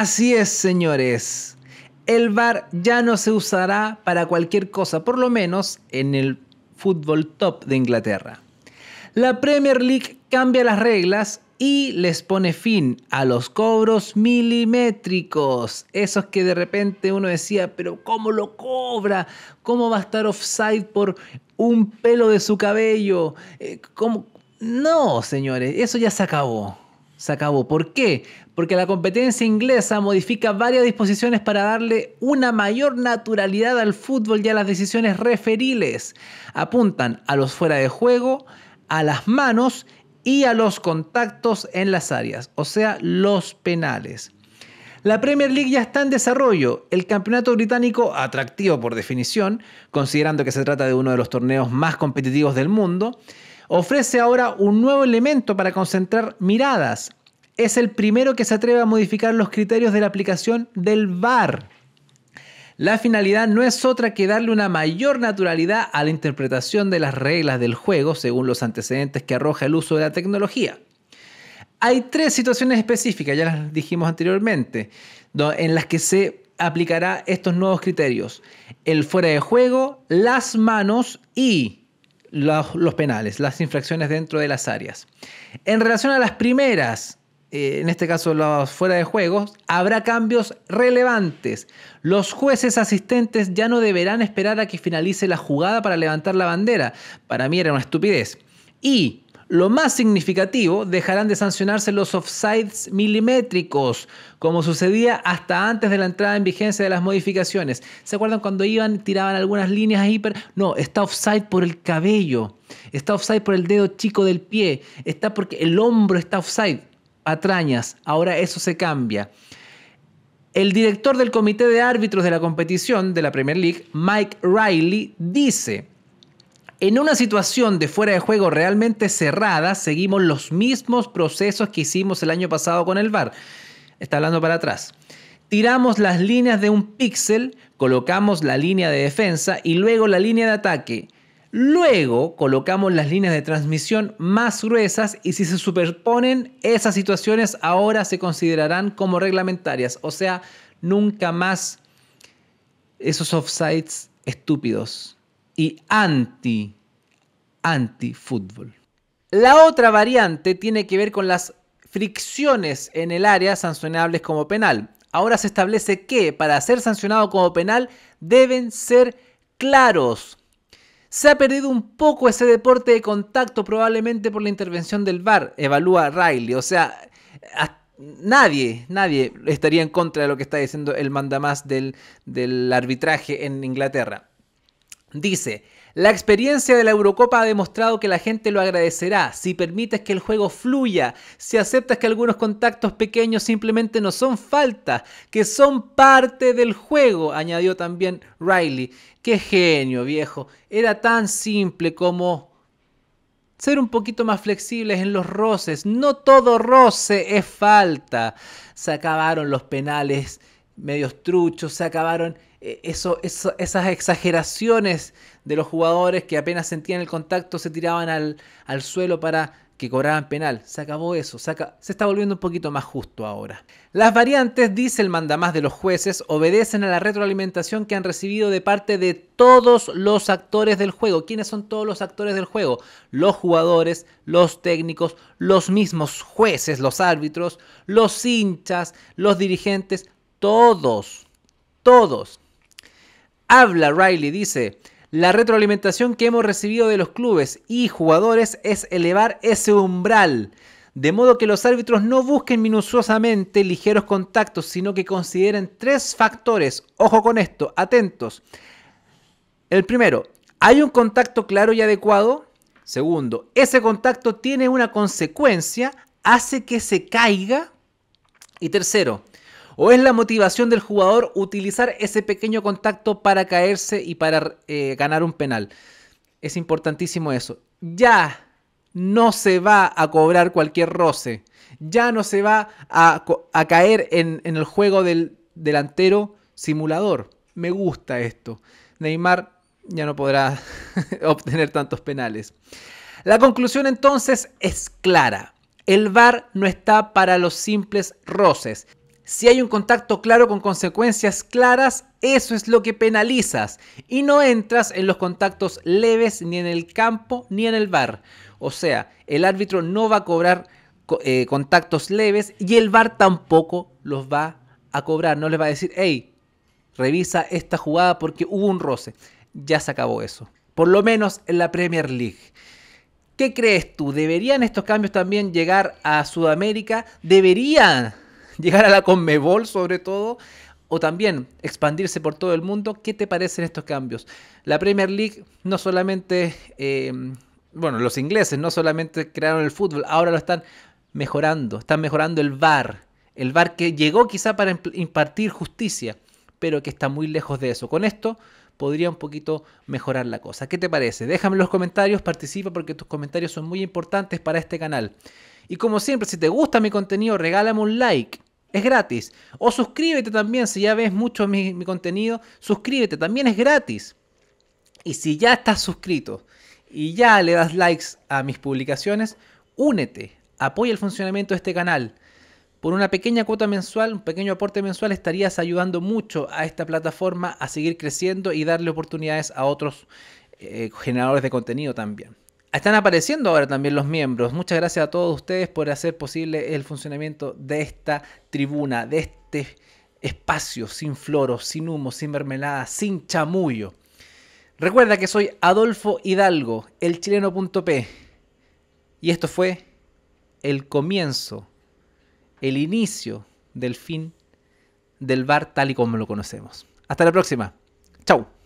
Así es, señores. El VAR ya no se usará para cualquier cosa, por lo menos en el fútbol top de Inglaterra. La Premier League cambia las reglas y les pone fin a los cobros milimétricos. Esos que de repente uno decía, pero ¿cómo lo cobra? ¿Cómo va a estar offside por un pelo de su cabello? Eh, ¿Cómo? No, señores, eso ya se acabó se acabó. ¿Por qué? Porque la competencia inglesa modifica varias disposiciones para darle una mayor naturalidad al fútbol y a las decisiones referiles. Apuntan a los fuera de juego, a las manos y a los contactos en las áreas, o sea, los penales. La Premier League ya está en desarrollo. El campeonato británico, atractivo por definición, considerando que se trata de uno de los torneos más competitivos del mundo, ofrece ahora un nuevo elemento para concentrar miradas. Es el primero que se atreve a modificar los criterios de la aplicación del VAR. La finalidad no es otra que darle una mayor naturalidad a la interpretación de las reglas del juego según los antecedentes que arroja el uso de la tecnología. Hay tres situaciones específicas, ya las dijimos anteriormente, en las que se aplicará estos nuevos criterios. El fuera de juego, las manos y los, penales, las infracciones dentro de las áreas. En relación a las primeras, eh, en este caso los fuera de juegos, habrá cambios relevantes. Los jueces asistentes ya no deberán esperar a que finalice la jugada para levantar la bandera. Para mí era una estupidez. Y lo más significativo, dejarán de sancionarse los offsides milimétricos, como sucedía hasta antes de la entrada en vigencia de las modificaciones. ¿Se acuerdan cuando iban, tiraban algunas líneas a no, está offside por el cabello, está offside por el dedo chico del pie, está porque el hombro está offside. Patrañas, ahora eso se cambia. El director del comité de árbitros de la competición de la Premier League, Mike Riley, dice en una situación de fuera de juego realmente cerrada, seguimos los mismos procesos que hicimos el año pasado con el VAR. Está hablando para atrás. Tiramos las líneas de un píxel, colocamos la línea de defensa y luego la línea de ataque. Luego colocamos las líneas de transmisión más gruesas y si se superponen esas situaciones ahora se considerarán como reglamentarias. O sea, nunca más esos offsides estúpidos y anti antifútbol. La otra variante tiene que ver con las fricciones en el área sancionables como penal. Ahora se establece que para ser sancionado como penal deben ser claros. Se ha perdido un poco ese deporte de contacto probablemente por la intervención del VAR, evalúa Riley. O sea, nadie, nadie estaría en contra de lo que está diciendo el mandamás del, del arbitraje en Inglaterra. Dice, la experiencia de la Eurocopa ha demostrado que la gente lo agradecerá si permites que el juego fluya, si aceptas que algunos contactos pequeños simplemente no son falta, que son parte del juego, añadió también Riley. Qué genio, viejo. Era tan simple como ser un poquito más flexibles en los roces. No todo roce es falta. Se acabaron los penales medios truchos, se acabaron eh, eso, esas exageraciones de los jugadores que apenas sentían el contacto se tiraban al, suelo para que cobraban penal. Se acabó eso, se, se, está volviendo un poquito más justo ahora. Las variantes, dice el mandamás de los jueces, obedecen a la retroalimentación que han recibido de parte de todos los actores del juego. ¿Quiénes son todos los actores del juego? Los jugadores, los técnicos, los mismos jueces, los árbitros, los hinchas, los dirigentes, todos, todos. Habla Riley, dice, la retroalimentación que hemos recibido de los clubes y jugadores es elevar ese umbral, de modo que los árbitros no busquen minuciosamente ligeros contactos, sino que consideren tres factores. Ojo con esto, atentos. El primero, ¿hay un contacto claro y adecuado? Segundo, ¿ese contacto tiene una consecuencia? ¿Hace que se caiga? Y tercero, ¿O es la motivación del jugador utilizar ese pequeño contacto para caerse y para eh, ganar un penal? Es importantísimo eso. Ya no se va a cobrar cualquier roce. Ya no se va a, caer en, en el juego del delantero simulador. Me gusta esto. Neymar ya no podrá obtener tantos penales. La conclusión entonces es clara. El VAR no está para los simples roces. Si hay un contacto claro con consecuencias claras, eso es lo que penalizas. Y no entras en los contactos leves ni en el campo ni en el bar. O sea, el árbitro no va a cobrar eh, contactos leves y el bar tampoco los va a cobrar. No les va a decir, hey, revisa esta jugada porque hubo un roce. Ya se acabó eso. Por lo menos en la Premier League. ¿Qué crees tú? ¿Deberían estos cambios también llegar a Sudamérica? ¿Deberían? llegar a la Conmebol sobre todo, o también expandirse por todo el mundo. ¿Qué te parecen estos cambios? La Premier League no solamente, eh, bueno, los ingleses no solamente crearon el fútbol, ahora lo están mejorando, están mejorando el VAR, el VAR que llegó quizá para impartir justicia, pero que está muy lejos de eso. Con esto podría un poquito mejorar la cosa. ¿Qué te parece? Déjame en los comentarios, participa porque tus comentarios son muy importantes para este canal. Y como siempre, si te gusta mi contenido, regálame un like es gratis. O suscríbete también, si ya ves mucho mi, contenido, suscríbete, también es gratis. Y si ya estás suscrito y ya le das likes a mis publicaciones, únete, apoya el funcionamiento de este canal. Por una pequeña cuota mensual, un pequeño aporte mensual, estarías ayudando mucho a esta plataforma a seguir creciendo y darle oportunidades a otros eh, generadores de contenido también. Están apareciendo ahora también los miembros. Muchas gracias a todos ustedes por hacer posible el funcionamiento de esta tribuna, de este espacio sin floros, sin humo, sin mermelada, sin chamullo. Recuerda que soy Adolfo Hidalgo, elchileno.p. Y esto fue el comienzo, el inicio del fin del bar tal y como lo conocemos. Hasta la próxima. Chau.